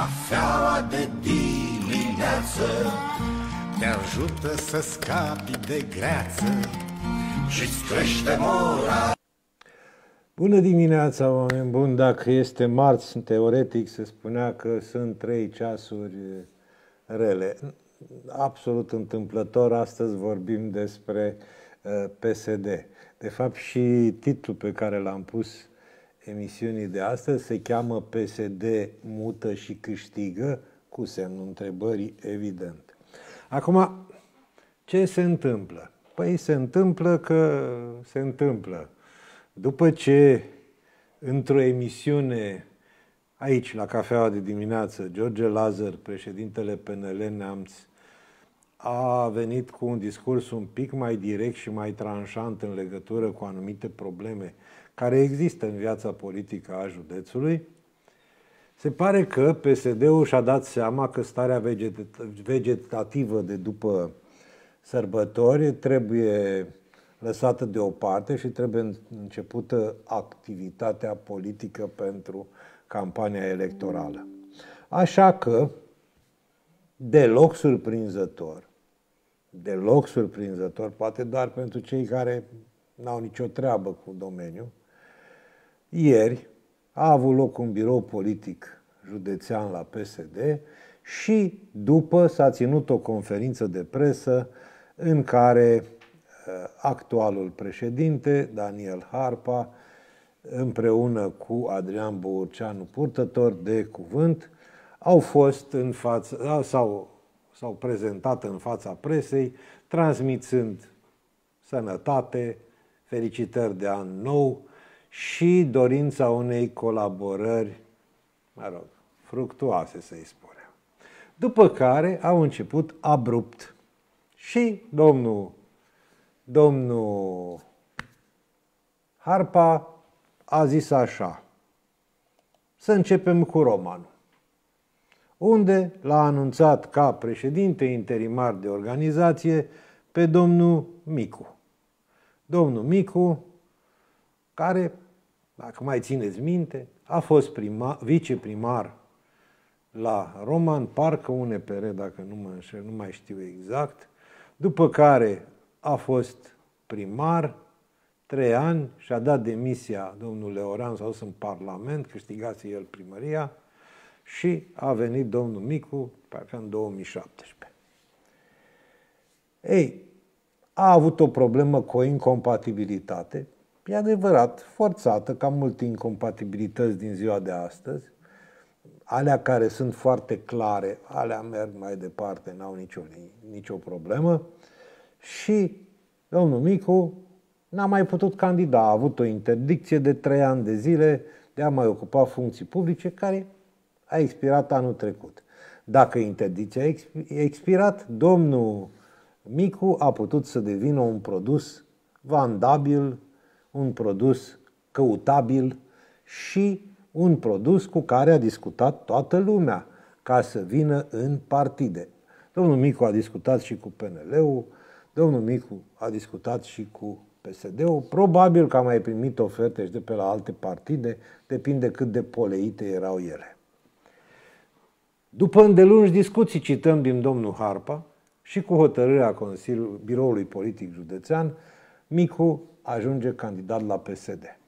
Cafeaua de dimineață Te ajută să scapi de greață și crește mora Bună dimineața, oameni buni! Dacă este marți, teoretic se spunea că sunt trei ceasuri rele. Absolut întâmplător, astăzi vorbim despre PSD. De fapt, și titlul pe care l-am pus emisiunii de astăzi se cheamă PSD mută și câștigă, cu semnul întrebării, evident. Acum, ce se întâmplă? Păi se întâmplă că se întâmplă. După ce într-o emisiune aici, la cafeaua de dimineață, George Lazar, președintele PNL Neamț, a venit cu un discurs un pic mai direct și mai tranșant în legătură cu anumite probleme care există în viața politică a județului, se pare că PSD-ul și-a dat seama că starea vegetativă de după sărbători trebuie lăsată deoparte și trebuie începută activitatea politică pentru campania electorală. Așa că, deloc surprinzător, deloc surprinzător, poate doar pentru cei care n-au nicio treabă cu domeniul, ieri a avut loc un birou politic județean la PSD și după s-a ținut o conferință de presă în care uh, actualul președinte, Daniel Harpa, împreună cu Adrian Bourceanu, purtător de cuvânt, au fost în față, sau s-au prezentat în fața presei, transmițând sănătate, felicitări de an nou, și dorința unei colaborări, mă rog, fructuoase să-i spunem. După care au început abrupt și domnul, domnul Harpa a zis așa, să începem cu romanul, unde l-a anunțat ca președinte interimar de organizație pe domnul Micu. Domnul Micu care, dacă mai țineți minte, a fost prima, viceprimar la Roman, parcă UNPR, dacă nu mă înșel, nu mai știu exact, după care a fost primar trei ani și a dat demisia domnul Leoran, s-a dus în Parlament, câștigase el primăria și a venit domnul Micu, parcă în 2017. Ei, a avut o problemă cu o incompatibilitate, e adevărat, forțată, ca multe incompatibilități din ziua de astăzi, alea care sunt foarte clare, alea merg mai departe, n-au nicio, nicio problemă. Și domnul Micu n-a mai putut candida, a avut o interdicție de trei ani de zile de a mai ocupa funcții publice, care a expirat anul trecut. Dacă interdicția a expirat, domnul Micu a putut să devină un produs vandabil, un produs căutabil și un produs cu care a discutat toată lumea ca să vină în partide. Domnul Micu a discutat și cu PNL-ul, domnul Micu a discutat și cu PSD-ul. Probabil că a mai primit oferte și de pe la alte partide, depinde cât de poleite erau ele. După îndelungi discuții, cităm din domnul Harpa și cu hotărârea Consiliului Biroului Politic Județean, Micu ajunge candidat la PSD.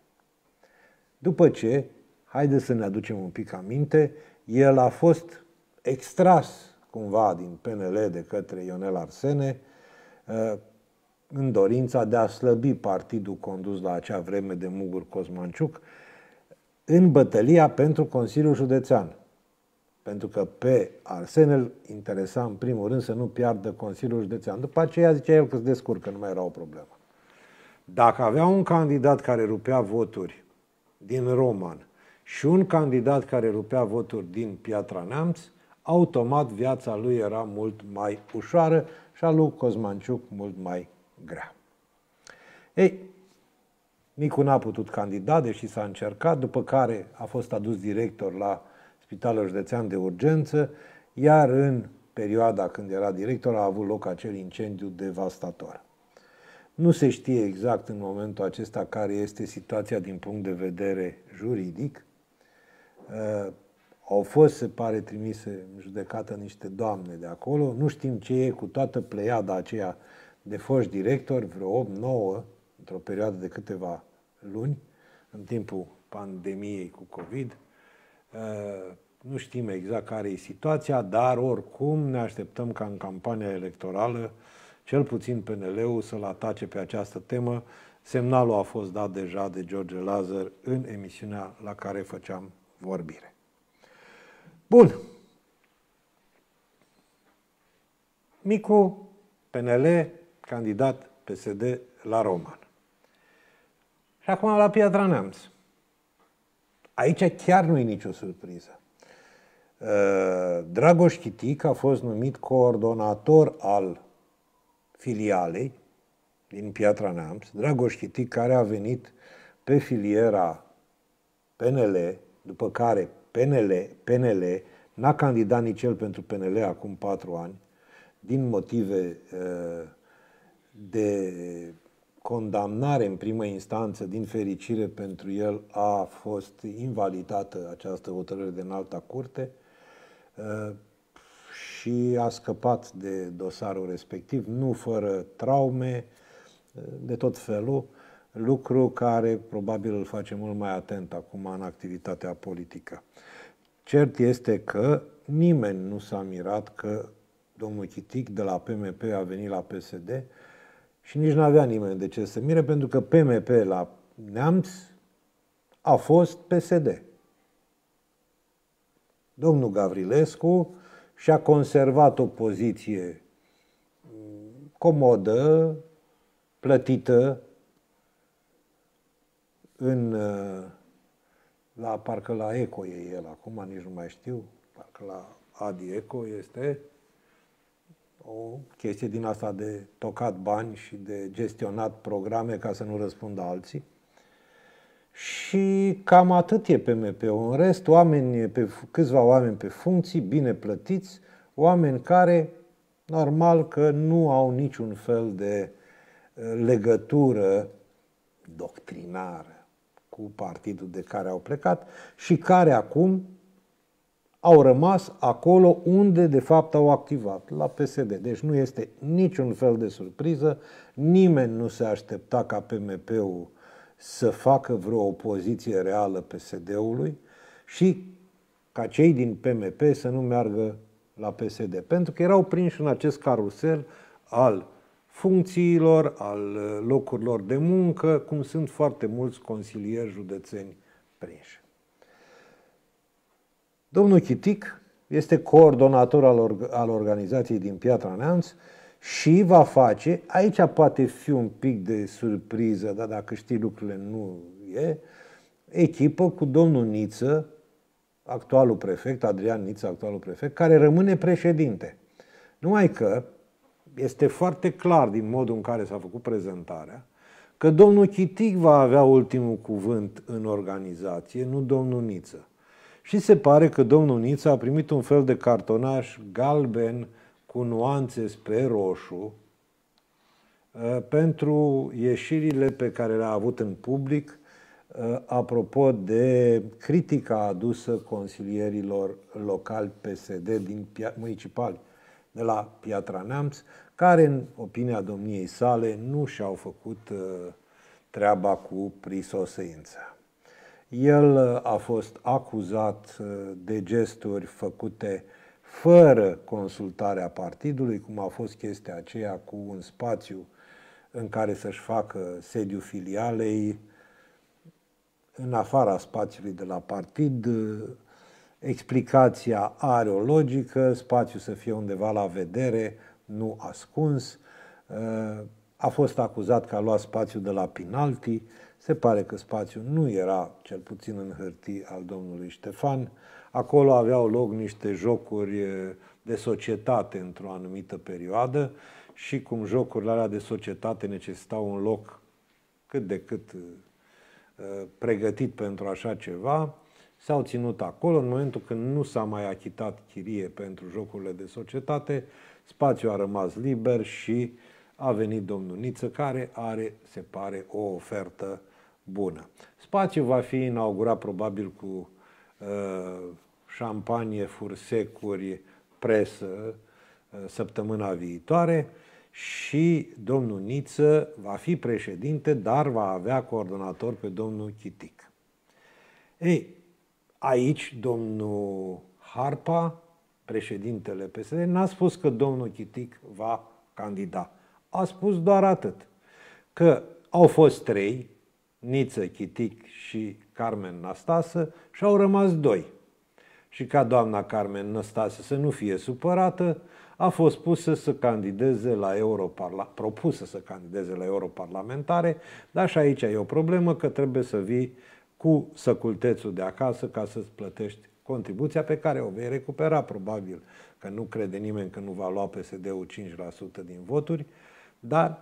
După ce, haide să ne aducem un pic aminte, el a fost extras cumva din PNL de către Ionel Arsene uh, în dorința de a slăbi partidul condus la acea vreme de Mugur Cosmanciuc în bătălia pentru Consiliul Județean. Pentru că pe Arsene îl interesa în primul rând să nu piardă Consiliul Județean. După aceea zicea el că se descurcă, nu mai era o problemă. Dacă avea un candidat care rupea voturi din Roman și un candidat care rupea voturi din Piatra Neamț, automat viața lui era mult mai ușoară și a lui Cosmanciuc mult mai grea. Ei, Nicu n-a putut candida, deși s-a încercat, după care a fost adus director la Spitalul Județean de Urgență, iar în perioada când era director a avut loc acel incendiu devastator. Nu se știe exact în momentul acesta care este situația din punct de vedere juridic. Uh, au fost, se pare, trimise în judecată niște doamne de acolo. Nu știm ce e cu toată pleiada aceea de foști directori, vreo 8-9, într-o perioadă de câteva luni, în timpul pandemiei cu COVID. Uh, nu știm exact care e situația, dar oricum ne așteptăm ca în campania electorală uh, cel puțin PNL-ul să-l atace pe această temă. Semnalul a fost dat deja de George Lazar în emisiunea la care făceam vorbire. Bun. Micu, PNL, candidat PSD la Roman. Și acum la Piatra Neamț. Aici chiar nu e nicio surpriză. Uh, Dragoș Chitic a fost numit coordonator al filialei din Piatra Neamț, Dragoș Chitic, care a venit pe filiera PNL, după care PNL, PNL, n-a candidat nici el pentru PNL acum patru ani, din motive uh, de condamnare în primă instanță, din fericire pentru el, a fost invalidată această hotărâre de înalta curte. Uh, și a scăpat de dosarul respectiv, nu fără traume, de tot felul, lucru care probabil îl face mult mai atent acum în activitatea politică. Cert este că nimeni nu s-a mirat că domnul Chitic de la PMP a venit la PSD și nici nu avea nimeni de ce să mire, pentru că PMP la Neamț a fost PSD. Domnul Gavrilescu și a conservat o poziție mm, comodă, plătită, în, uh, la, parcă la ECO e el acum, nici nu mai știu, parcă la Adi ECO este o chestie din asta de tocat bani și de gestionat programe ca să nu răspundă alții și cam atât e pmp Un În rest, oameni pe, câțiva oameni pe funcții, bine plătiți, oameni care, normal că nu au niciun fel de uh, legătură doctrinară cu partidul de care au plecat și care acum au rămas acolo unde de fapt au activat, la PSD. Deci nu este niciun fel de surpriză, nimeni nu se aștepta ca PMP-ul să facă vreo opoziție reală PSD-ului și ca cei din PMP să nu meargă la PSD, pentru că erau prinși în acest carusel al funcțiilor, al uh, locurilor de muncă, cum sunt foarte mulți consilieri județeni prinși. Domnul Chitic este coordonator al, or- al organizației din Piatra Neamț și va face, aici poate fi un pic de surpriză, dar dacă știi lucrurile nu e, echipă cu domnul Niță, actualul prefect, Adrian Niță, actualul prefect, care rămâne președinte. Numai că este foarte clar din modul în care s-a făcut prezentarea că domnul Chitic va avea ultimul cuvânt în organizație, nu domnul Niță. Și se pare că domnul Niță a primit un fel de cartonaș galben uh, cu nuanțe spre roșu ă, pentru ieșirile pe care le-a avut în public ă, apropo de critica adusă consilierilor locali PSD din municipali de la Piatra Neamț, care, în opinia domniei sale, nu și-au făcut ă, treaba cu prisosăință. El a fost acuzat de gesturi făcute uh, fără consultarea partidului, cum a fost chestia aceea cu un spațiu în care să-și facă sediu filialei, în afara spațiului de la partid, explicația are o logică, spațiul să fie undeva la vedere, nu ascuns. A fost acuzat că a luat spațiul de la penalti. Se pare că spațiul nu era, cel puțin în hârtii, al domnului Ștefan. Acolo aveau loc niște jocuri de societate într-o anumită perioadă și cum jocurile alea de societate necesitau un loc cât de cât pregătit pentru așa ceva, s-au ținut acolo. În momentul când nu s-a mai achitat chirie pentru jocurile de societate, spațiul a rămas liber și a venit domnul Niță, care are, se pare, o ofertă bună. Spațiul va fi inaugurat probabil cu uh, șampanie, fursecuri, presă ă, săptămâna viitoare și domnul Niță va fi președinte, dar va avea coordonator pe domnul Chitic. Ei, aici domnul Harpa, președintele PSD, n-a spus că domnul Chitic va candida. A spus doar atât, că au fost trei, Niță, Chitic și Carmen Nastasă, și au rămas doi și ca doamna Carmen Năstase să nu fie supărată, a fost pusă să candideze la Europarla- propusă să candideze la europarlamentare, dar și aici e o problemă că trebuie să vii cu săcultețul de acasă ca să-ți plătești contribuția pe care o vei recupera probabil, că nu crede nimeni că nu va lua PSD-ul 5% din voturi, dar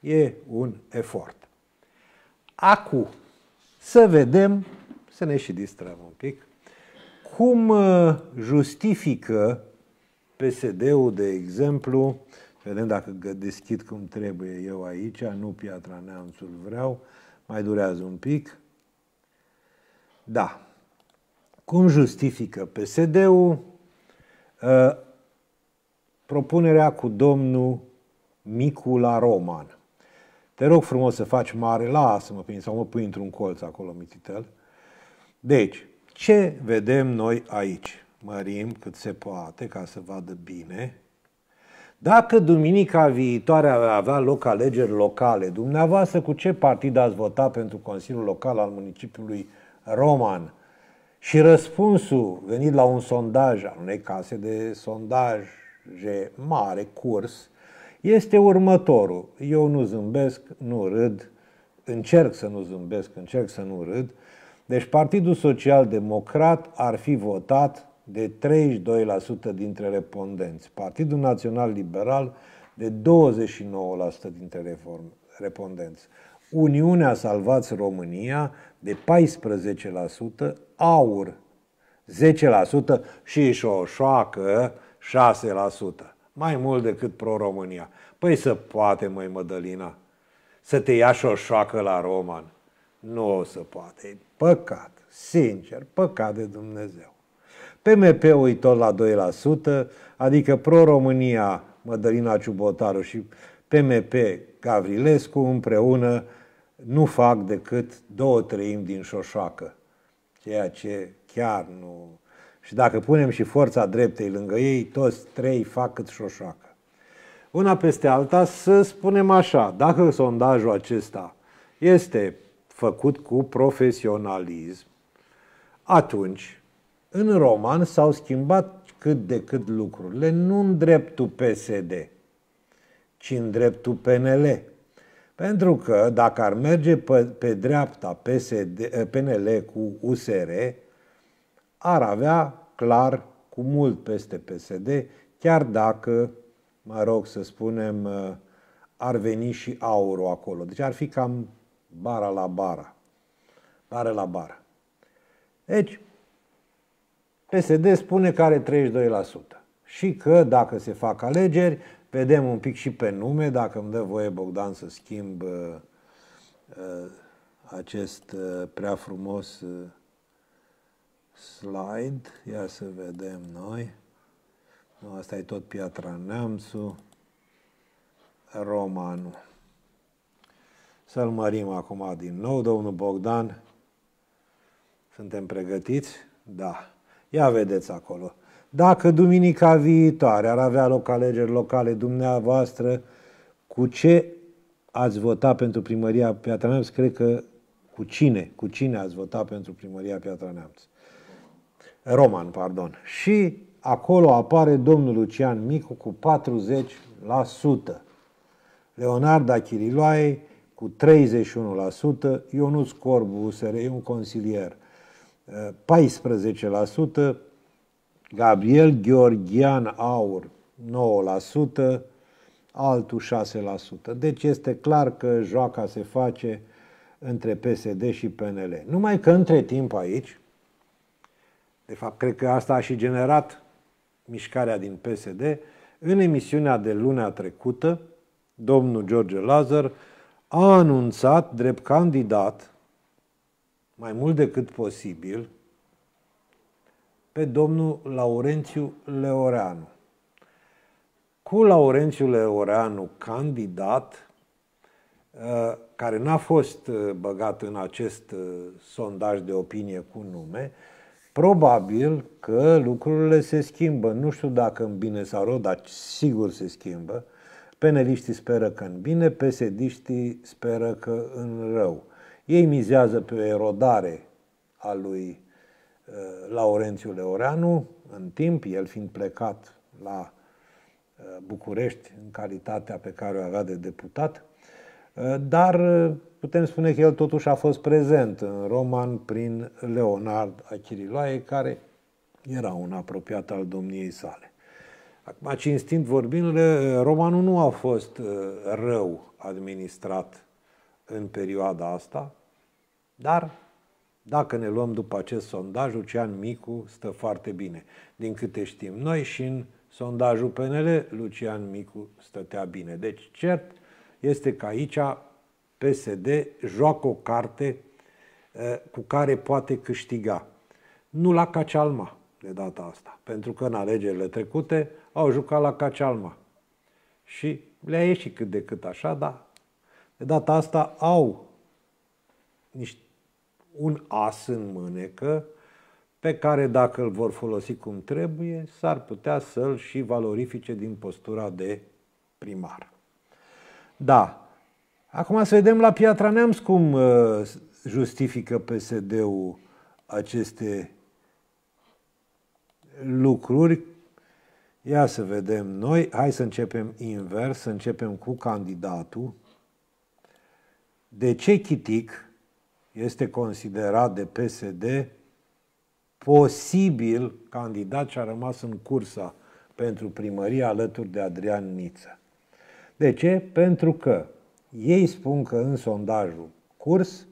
e un efort. Acum, să vedem, să ne și distrăm un pic, cum uh, justifică PSD-ul, de exemplu, vedem dacă deschid cum trebuie eu aici, nu Piatra Neamțul vreau, mai durează un pic. Da. Cum justifică PSD-ul uh, propunerea cu domnul Micula Roman? Te rog frumos să faci mare, lasă-mă prin, sau mă pui într-un colț acolo, mititel. Deci, ce vedem noi aici? Mărim cât se poate ca să vadă bine. Dacă duminica viitoare avea loc alegeri locale, dumneavoastră cu ce partid ați votat pentru Consiliul Local al municipiului Roman? Și răspunsul venit la un sondaj al unei case de sondaje mare, curs, este următorul. Eu nu zâmbesc, nu râd, încerc să nu zâmbesc, încerc să nu râd, deci Partidul Social Democrat ar fi votat de 32% dintre respondenți, Partidul Național Liberal de 29% dintre reform, respondenți, Uniunea Salvați România de 14%, AUR 10% și Șoșoacă 6%. Mai mult decât pro-România. Păi să poate, măi Mădălina, să te ia șoșoacă la roman. Nu o să poată. E păcat. Sincer, păcat de Dumnezeu. PMP-ul e tot la 2%, adică Pro-România, Mădălina Ciubotaru și PMP Gavrilescu împreună nu fac decât două treimi din șoșoacă, ceea ce chiar nu... Și dacă punem și forța dreptei lângă ei, toți trei fac cât șoșoacă. Una peste alta să spunem așa, dacă sondajul acesta este făcut cu profesionalism, atunci, în roman s-au schimbat cât de cât lucrurile, nu în dreptul PSD, ci în dreptul PNL. Pentru că dacă ar merge pe, pe dreapta PSD, eh, PNL cu USR, ar avea clar cu mult peste PSD, chiar dacă, mă rog să spunem, eh, ar veni și aurul acolo. Deci ar fi cam bara la bara, bara la bara. Deci, PSD spune că are 32% și că dacă se fac alegeri, vedem un pic și pe nume, dacă îmi dă voie Bogdan să schimb uh, uh acest uh, prea frumos uh, slide, ia să vedem noi. Nu, asta e tot Piatra Neamțu, Romanul. Să-l mărim acum din nou, domnul Bogdan. Suntem pregătiți? Da. Ia vedeți acolo. Dacă duminica viitoare ar avea loc alegeri locale dumneavoastră, cu ce ați vota pentru primăria Piatra Neamț? Cred că cu cine? Cu cine ați vota pentru primăria Piatra Neamț? Roman, pardon. Și acolo apare domnul Lucian Micu cu 40%. Leonarda Chiriloaie cu 31%, Ionuț Corbu, USR, e un consilier, 14%, Gabriel Gheorghean Aur, 9%, altul 6%. Deci este clar că joaca se face între PSD și PNL. Numai că între timp aici, de fapt cred că asta a și generat mișcarea din PSD, în emisiunea de luna trecută, domnul George Lazar a anunțat drept candidat, mai mult decât posibil, pe domnul Laurențiu Leoreanu. Cu Laurențiu Leoreanu candidat, ă, care n-a fost ă, băgat în acest ă, sondaj de opinie cu nume, probabil că lucrurile se schimbă. Nu știu dacă în bine sau rău, dar sigur se schimbă. Peneliștii speră că în bine, pesediștii speră că în rău. Ei mizează pe o erodare a lui uh, Laurențiu Leoreanu, în timp, el fiind plecat la uh, București în calitatea pe care o avea de deputat, uh, dar putem spune că el totuși a fost prezent în roman prin Leonard Achiriloae, care era un apropiat al domniei sale. Acum, cinstind vorbind, romanul nu a fost uh, rău administrat în perioada asta, dar dacă ne luăm după acest sondaj, Lucian Micu stă foarte bine. Din câte știm noi și în sondajul PNL, Lucian Micu stătea bine. Deci, cert este că aici PSD joacă o carte uh, cu care poate câștiga. Nu la Cacealma de data asta, pentru că în alegerile trecute au jucat la Cacealma. Și le-a ieșit cât de cât așa, dar de data asta au niște, un as în mânecă pe care dacă îl vor folosi cum trebuie, s-ar putea să-l și valorifice din postura de primar. Da. Acum să vedem la Piatra Neamț cum uh, justifică PSD-ul aceste lucruri Ia să vedem noi, hai să începem invers, să începem cu candidatul. De ce Chitic este considerat de PSD posibil candidat și a rămas în cursa pentru primărie alături de Adrian Niță? De ce? Pentru că ei spun că în sondajul curs,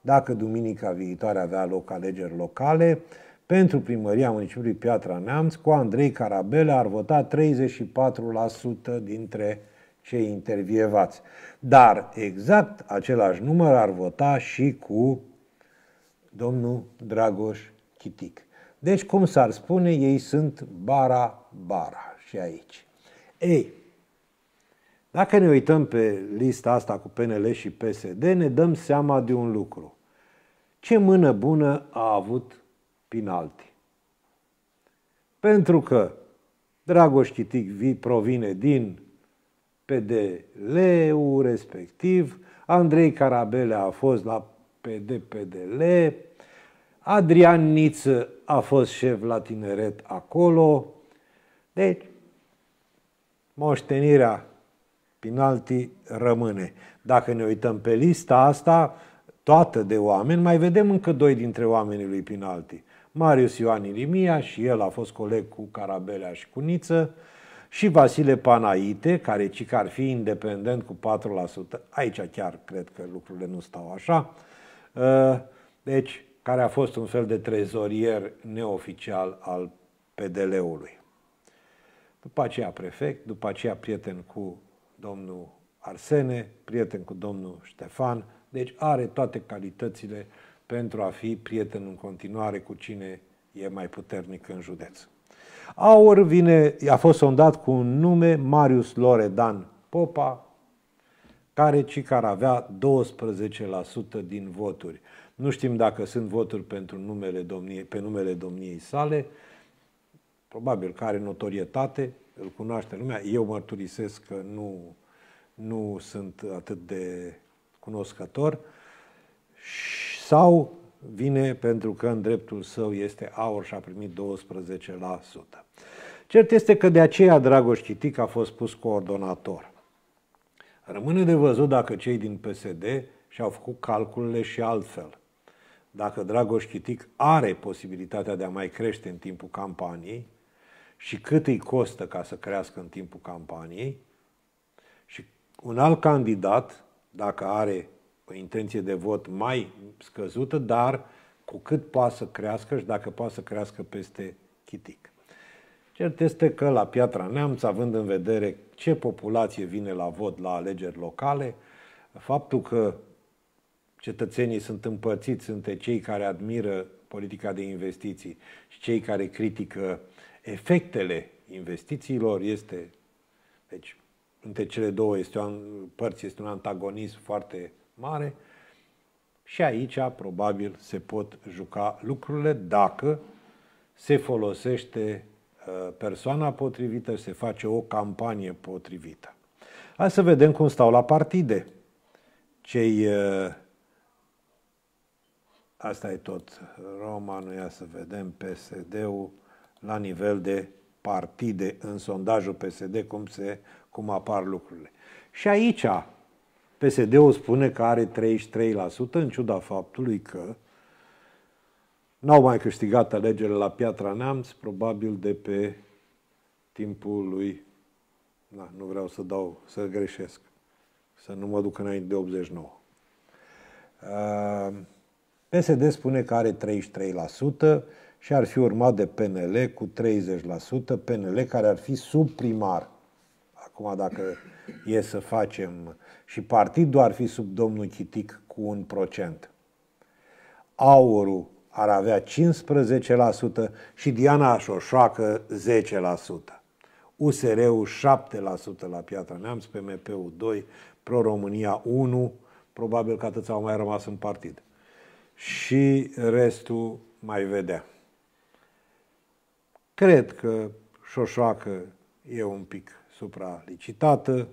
dacă duminica viitoare avea loc alegeri locale, pentru primăria municipiului Piatra Neamț cu Andrei Carabele ar vota 34% dintre cei intervievați. Dar exact același număr ar vota și cu domnul Dragoș Chitic. Deci, cum s-ar spune, ei sunt bara-bara și aici. Ei, dacă ne uităm pe lista asta cu PNL și PSD, ne dăm seama de un lucru. Ce mână bună a avut Pinalti. Pentru că Dragoș Chitic provine din PDL-ul respectiv, Andrei Carabele a fost la PD-PDL, Adrian Niță a fost șef la tineret acolo. Deci, moștenirea penalti rămâne. Dacă ne uităm pe lista asta, toată de oameni, mai vedem încă doi dintre oamenii lui Pinalti. Marius Ioan Irimia și el a fost coleg cu Carabelea și cu Niță, și Vasile Panaite, care ci că ar fi independent cu 4%, aici chiar cred că lucrurile nu stau așa, uh, deci care a fost un fel de trezorier neoficial al PDL-ului. După aceea prefect, după aceea prieten cu domnul Arsene, prieten cu domnul Ștefan, deci are toate calitățile uh, pentru a fi prieten în continuare cu cine e mai puternic în județ. Aur vine, a fost sondat cu un nume, Marius Loredan Popa, care ci care avea 12% din voturi. Nu știm dacă sunt voturi pentru numele domniei, pe numele domniei sale, probabil că are notorietate, îl cunoaște lumea. Eu mărturisesc că nu, nu sunt atât de cunoscător sau vine pentru că în dreptul său este aur și a primit 12%. Cert este că de aceea Dragoș Chitic a fost pus coordonator. Rămâne de văzut dacă cei din PSD și-au făcut calculele și altfel. Dacă Dragoș Chitic are posibilitatea de a mai crește în timpul campaniei și cât îi costă ca să crească în timpul campaniei și un alt candidat, dacă are o intenție de vot mai scăzută, dar cu cât poate să crească și dacă poate să crească peste chitic. Cert este că la Piatra Neamț, având în vedere ce populație vine la vot la alegeri locale, faptul că cetățenii sunt împărțiți între cei care admiră politica de investiții și cei care critică efectele investițiilor este, deci, între cele două este un părți este un antagonism foarte mare. Și aici probabil se pot juca lucrurile dacă se folosește uh, persoana potrivită și se face o campanie potrivită. Hai să vedem cum stau la partide. Cei uh, Asta e tot. Roma, nu ia să vedem PSD-ul la nivel de partide în sondajul PSD, cum, se, cum apar lucrurile. Și aici PSD-ul spune că are 33%, în ciuda faptului că n-au mai câștigat alegerile la Piatra Neamț, probabil de pe timpul lui, da, nu vreau să dau, să greșesc, să nu mă duc înainte de 89. Uh, PSD spune că are 33% și ar fi urmat de PNL cu 30%, PNL care ar fi primar. Acum, dacă e să facem și partidul ar fi sub domnul Chitic cu un procent. Aurul ar avea 15% și Diana Șoșoacă 10%. USR-ul 7% la Piatra Neamț, PMP-ul 2%, Pro-România 1%, probabil că atât au mai rămas în partid. Și restul mai vedea. Cred că Șoșoacă e un pic supralicitată,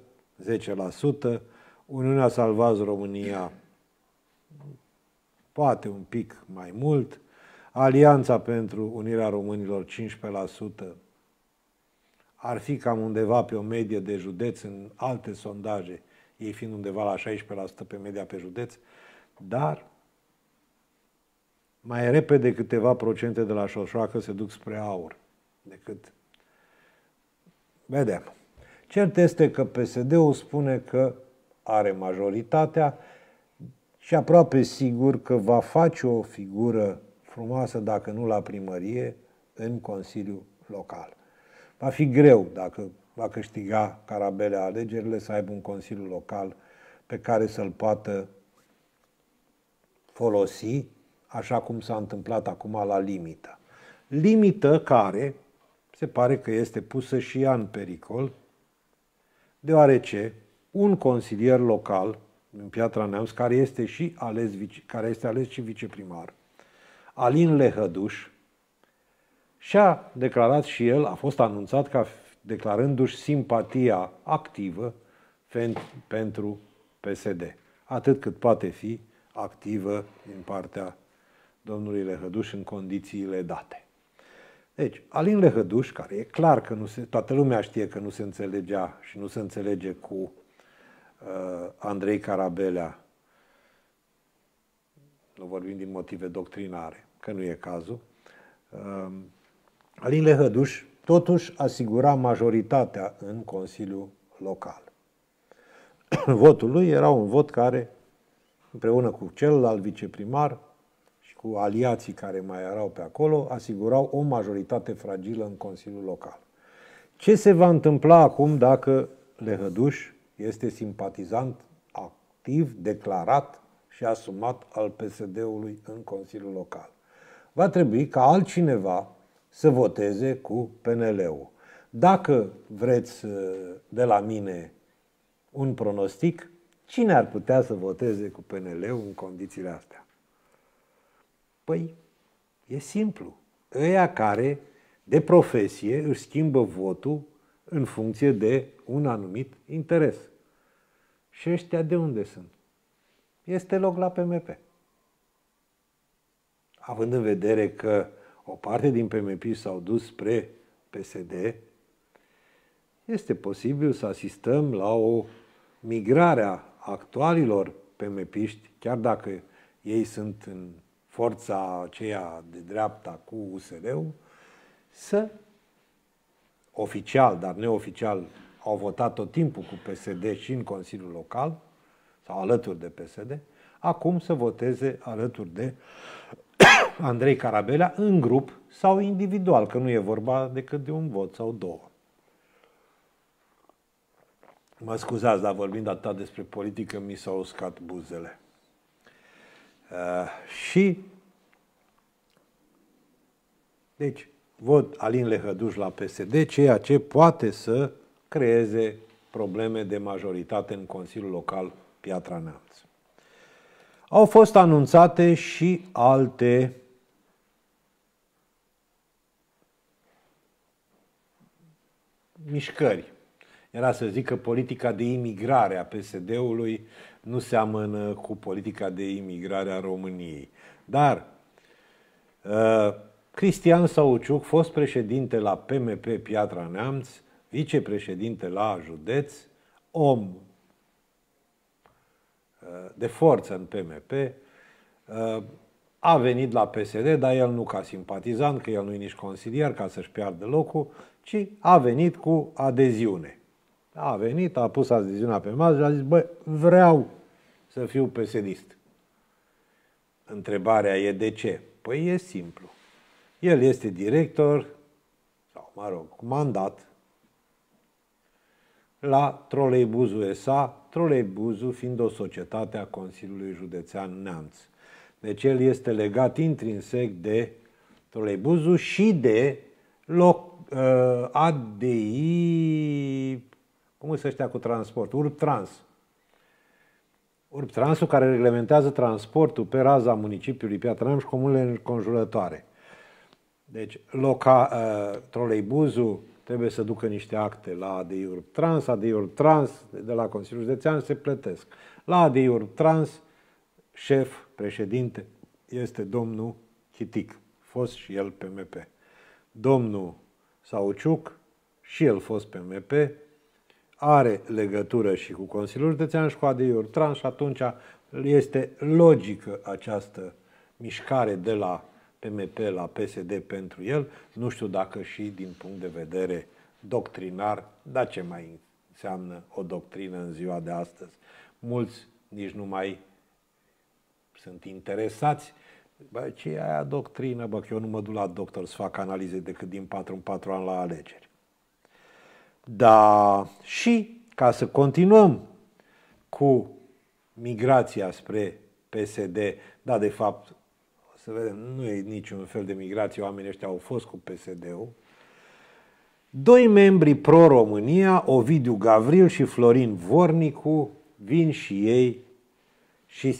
Uniunea salvează România poate un pic mai mult, Alianța pentru Unirea Românilor 15%, ar fi cam undeva pe o medie de județ în alte sondaje, ei fiind undeva la 16% pe media pe județ, dar mai repede câteva procente de la Șoșoacă se duc spre aur decât... Vedem. Cert este că PSD-ul spune că are majoritatea și aproape sigur că va face o figură frumoasă, dacă nu la primărie, în Consiliul Local. Va fi greu dacă va câștiga carabele alegerile să aibă un Consiliu Local pe care să-l poată folosi, așa cum s-a întâmplat acum la limită. Limită care se pare că este pusă și ea în pericol, deoarece un consilier local în Piatra Neamț, care este, și ales, care este ales și viceprimar, Alin Lehăduș, și-a declarat și el, a fost anunțat ca declarându-și simpatia activă pentru PSD, atât cât poate fi activă din partea domnului Lehăduș în condițiile date. Deci, Alin Lehăduș, care e clar că nu se, toată lumea știe că nu se înțelegea și nu se înțelege cu Uh, Andrei Carabelea, nu vorbim din motive doctrinare, că nu e cazul, uh, Alin Lehăduș, totuși asigura majoritatea în Consiliul Local. Votul lui era un vot care, împreună cu celălalt viceprimar și cu aliații care mai erau pe acolo, asigurau o majoritate fragilă în Consiliul Local. Ce se va întâmpla acum dacă Lehăduș este simpatizant activ, declarat și asumat al PSD-ului în Consiliul Local. Va trebui ca altcineva să voteze cu PNL-ul. Dacă vreți ă, de la mine un pronostic, cine ar putea să voteze cu PNL-ul în condițiile astea? Păi, e simplu. Ăia care, de profesie, își schimbă votul în funcție de un anumit interes. Și ăștia de unde sunt? Este loc la PMP. Având în vedere că o parte din PMP s-au dus spre PSD, este posibil să asistăm la o migrare a actualilor PMP-ști, chiar dacă ei sunt în forța aceea de dreapta cu USR-ul, să oficial, dar neoficial, au votat tot timpul cu PSD și în Consiliul Local, sau alături de PSD, acum să voteze alături de Andrei Carabela în grup sau individual, că nu e vorba decât de un vot sau două. Mă scuzați, dar vorbind atât despre politică, mi s-au uscat buzele. Uh, și, deci, văd Alin Lehăduș la PSD, ceea ce poate să creeze probleme de majoritate în Consiliul Local Piatra Neamț. Au fost anunțate și alte mișcări. Era să zic că politica de imigrare a PSD-ului nu seamănă cu politica de imigrare a României. Dar uh, Cristian Sauciuc, fost președinte la PMP Piatra Neamț, vicepreședinte la județ, om uh, de forță în PMP, uh, a venit la PSD, dar el nu ca simpatizant, că el nu e nici consilier ca să-și piardă locul, ci a venit cu adeziune. A venit, a pus adeziunea pe masă și a zis, băi, vreau să fiu psd Întrebarea e de ce? Păi e simplu. El este director, sau mă rog, mandat, la Troleibuzul SA, Troleibuzul fiind o societate a Consiliului Județean Neamț. Deci el este legat intrinsec de Troleibuzul și de loc, uh, ADI, cum se ăștia cu transport, Urbtrans. Urbtransul care reglementează transportul pe raza municipiului Piatra Neamț și comunele înconjurătoare. Deci, loca, uh, troleibuzul trebuie să ducă niște acte la ADIUR Trans, ADIUR Trans de la Consiliul Județean se plătesc. La ADIUR Trans, șef, președinte, este domnul Chitic, fost și el PMP. Domnul Sauciuc, și el fost PMP, are legătură și cu Consiliul Județean și cu ADIUR Trans și atunci este logică această mișcare de la PMP la PSD pentru el, nu știu dacă și din punct de vedere doctrinar, dar ce mai înseamnă o doctrină în ziua de astăzi. Mulți nici nu mai sunt interesați. Bă, ce e aia doctrină? Bă, că eu nu mă duc la doctor să fac analize decât din 4 în 4 ani la alegeri. Da, și ca să continuăm cu migrația spre PSD, da, de fapt, să vedem, nu e niciun fel de migrație, oamenii ăștia au fost cu PSD-ul. Doi membri pro-România, Ovidiu Gavril și Florin Vornicu, vin și ei și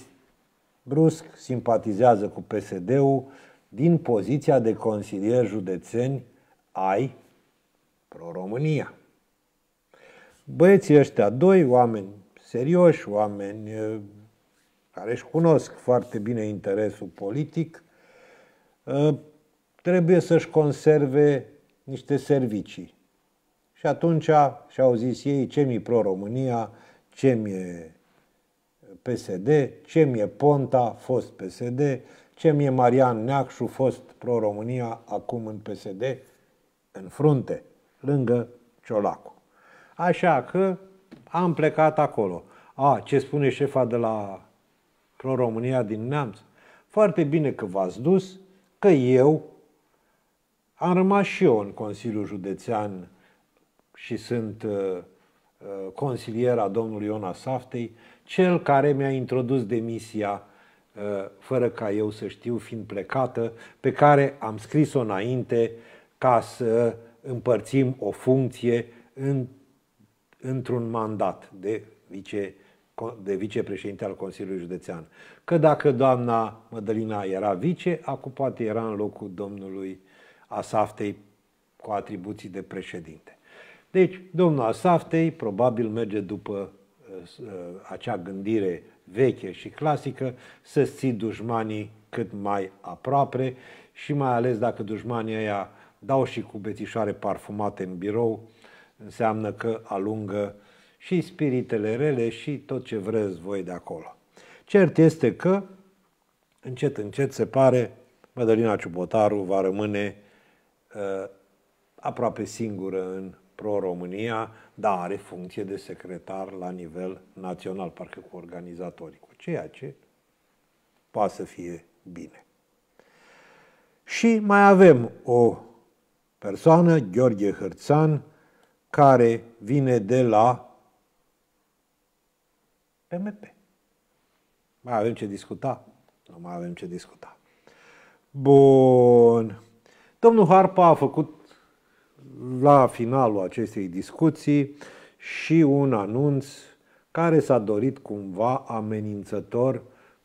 brusc simpatizează cu PSD-ul din poziția de consilier județeni ai pro-România. Băieții ăștia doi, oameni serioși, oameni care își cunosc foarte bine interesul politic, uh, trebuie să-și conserve niște servicii. Și atunci și-au zis ei ce mi e pro-România, ce mi e PSD, ce mi e Ponta, fost PSD, ce mi e Marian Neacșu, fost pro-România, acum în PSD, în frunte, lângă Ciolacu. Așa că am plecat acolo. A, ce spune șefa de la pro România din Neamț. Foarte bine că v-ați dus, că eu am rămas și eu în Consiliul Județean și sunt uh, uh consilier a domnului Iona Saftei, cel care mi-a introdus demisia uh, fără ca eu să știu, fiind plecată, pe care am scris-o înainte ca să împărțim o funcție în, într-un mandat de vice de vicepreședinte al Consiliului Județean. Că dacă doamna Mădălina era vice, acum poate era în locul domnului Asaftei cu atribuții de președinte. Deci, domnul Asaftei probabil merge după uh, uh acea gândire veche și clasică să ții dușmanii cât mai aproape și mai ales dacă dușmanii aia dau și cu bețișoare parfumate în birou, înseamnă că alungă și spiritele rele și tot ce vreți voi de acolo. Cert este că, încet, încet, se pare, Mădălina Ciubotaru va rămâne uh, aproape singură în Pro-România, dar are funcție de secretar la nivel național, parcă cu organizatorii, cu ceea ce poate să fie bine. Și mai avem o persoană, Gheorghe Hârțan, care vine de la PMP. Mai avem ce discuta. Nu mai avem ce discuta. Bun. Domnul Harpa a făcut la finalul acestei discuții și un anunț care s-a dorit cumva amenințător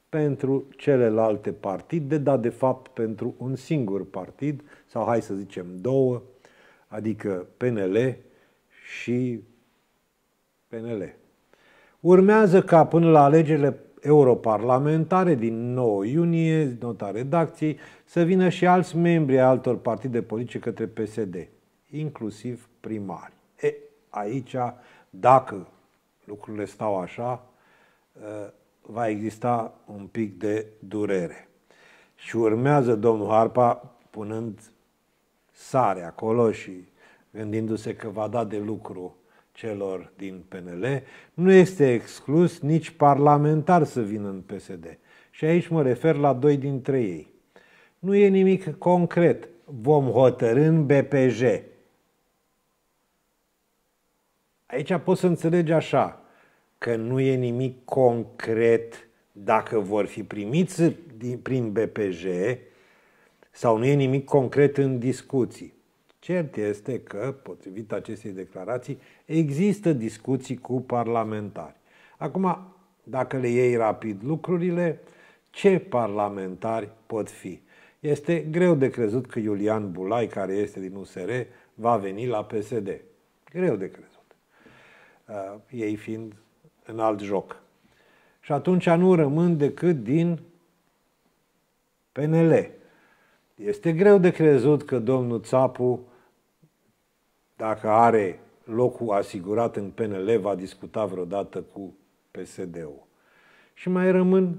pentru celelalte partide, dar de fapt pentru un singur partid, sau hai să zicem două, adică PNL și PNL. Urmează ca până la alegerile europarlamentare din 9 iunie, nota redacției, să vină și alți membri ai altor partide politice către PSD, inclusiv primari. E, aici, dacă lucrurile stau așa, va exista un pic de durere. Și urmează domnul Harpa punând sare acolo și gândindu-se că va da de lucru celor din PNL, nu este exclus nici parlamentar să vină în PSD. Și aici mă refer la doi dintre ei. Nu e nimic concret. Vom hotărâ în BPJ. Aici pot să înțelegi așa, că nu e nimic concret dacă vor fi primiți prin BPJ sau nu e nimic concret în discuții. Cert este că, potrivit acestei declarații, Există discuții cu parlamentari. Acum, dacă le iei rapid lucrurile, ce parlamentari pot fi? Este greu de crezut că Iulian Bulai, care este din USR, va veni la PSD. Greu de crezut. Uh, ei fiind în alt joc. Și atunci nu rămân decât din PNL. Este greu de crezut că domnul Țapu, dacă are locul asigurat în PNL va discuta vreodată cu PSD-ul. Și mai rămân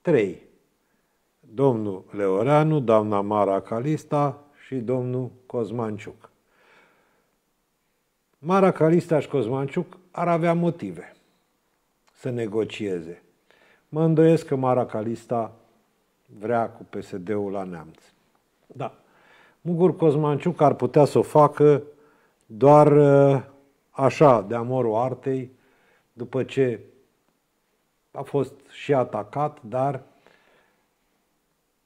trei. Domnul Leoreanu, doamna Mara Calista și domnul Cozmanciuc. Mara Calista și Cozmanciuc ar avea motive să negocieze. Mă îndoiesc că Mara Calista vrea cu PSD-ul la neamț. Da. Mugur Cozmanciuc ar putea să o facă doar uh, așa, de amorul artei, după ce a fost și atacat, dar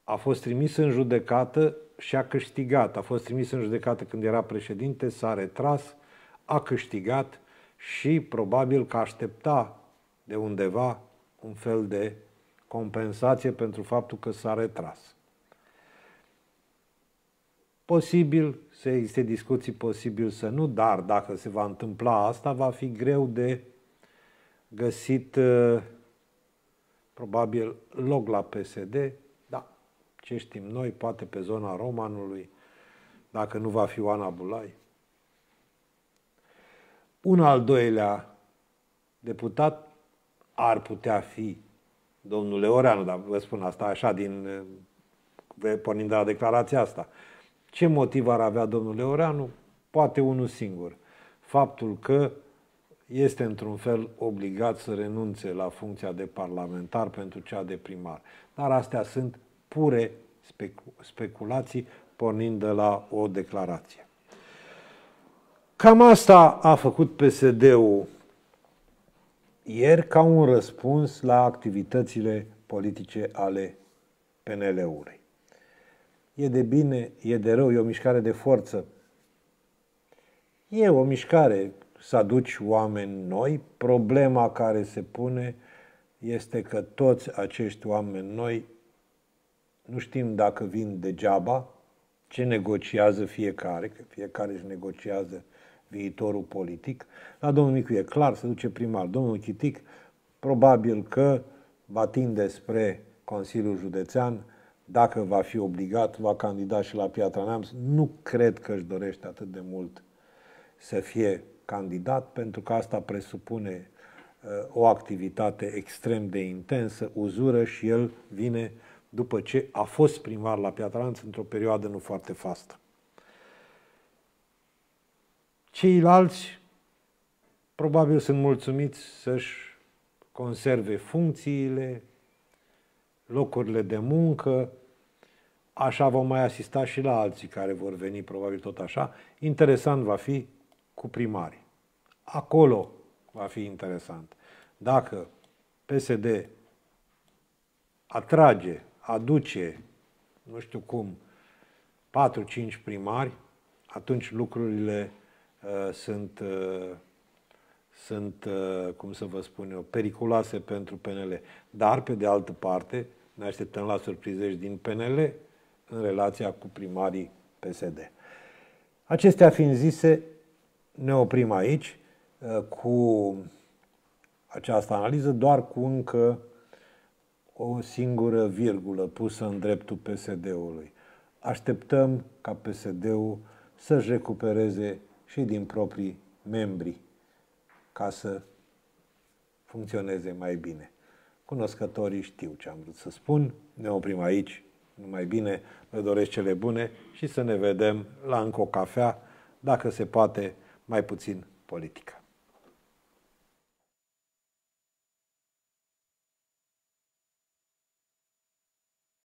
a fost trimis în judecată și a câștigat. A fost trimis în judecată când era președinte, s-a retras, a câștigat și probabil că aștepta de undeva un fel de compensație pentru faptul că s-a retras. Posibil să existe discuții, posibil să nu, dar dacă se va întâmpla asta, va fi greu de găsit uh, probabil loc la PSD, da, ce știm noi, poate pe zona Romanului, dacă nu va fi Oana Bulai. Un al doilea deputat ar putea fi domnul Leoreanu, dar vă spun asta așa, din, uh, pornind de la declarația asta. Ce motiv ar avea domnul Leoreanu? Poate unul singur. Faptul că este într-un fel obligat să renunțe la funcția de parlamentar pentru cea de primar. Dar astea sunt pure specul- speculații pornind de la o declarație. Cam asta a făcut PSD-ul ieri ca un răspuns la activitățile politice ale PNL-ului e de bine, e de rău, e o mișcare de forță. E o mișcare să aduci oameni noi. Problema care se pune este că toți acești oameni noi nu știm dacă vin degeaba, ce negociază fiecare, că fiecare își negociază viitorul politic. La domnul Micu e clar, se duce primar. Domnul Chitic probabil că va tinde spre Consiliul Județean, dacă va fi obligat, va candida și la Piatra Neamț. Nu cred că își dorește atât de mult să fie candidat, pentru că asta presupune uh, o activitate extrem de intensă, uzură și el vine după ce a fost primar la Piatra Neamț într-o perioadă nu foarte fastă. Ceilalți probabil sunt mulțumiți să-și conserve funcțiile, locurile de muncă, Așa vom mai asista și la alții care vor veni, probabil tot așa. Interesant va fi cu primarii. Acolo va fi interesant. Dacă PSD atrage, aduce, nu știu cum, 4-5 primari, atunci lucrurile uh, sunt, uh, sunt uh, cum să vă spun eu, periculoase pentru PNL. Dar, pe de altă parte, ne așteptăm la surprize din PNL, în relația cu primarii PSD. Acestea fiind zise, ne oprim aici uh, cu această analiză doar cu încă o singură virgulă pusă în dreptul PSD-ului. Așteptăm ca PSD-ul să-și recupereze și din proprii membri ca să funcționeze mai bine. Cunoscătorii știu ce am vrut să spun. Ne oprim aici numai bine, vă doresc cele bune și să ne vedem la încă o cafea, dacă se poate, mai puțin politică.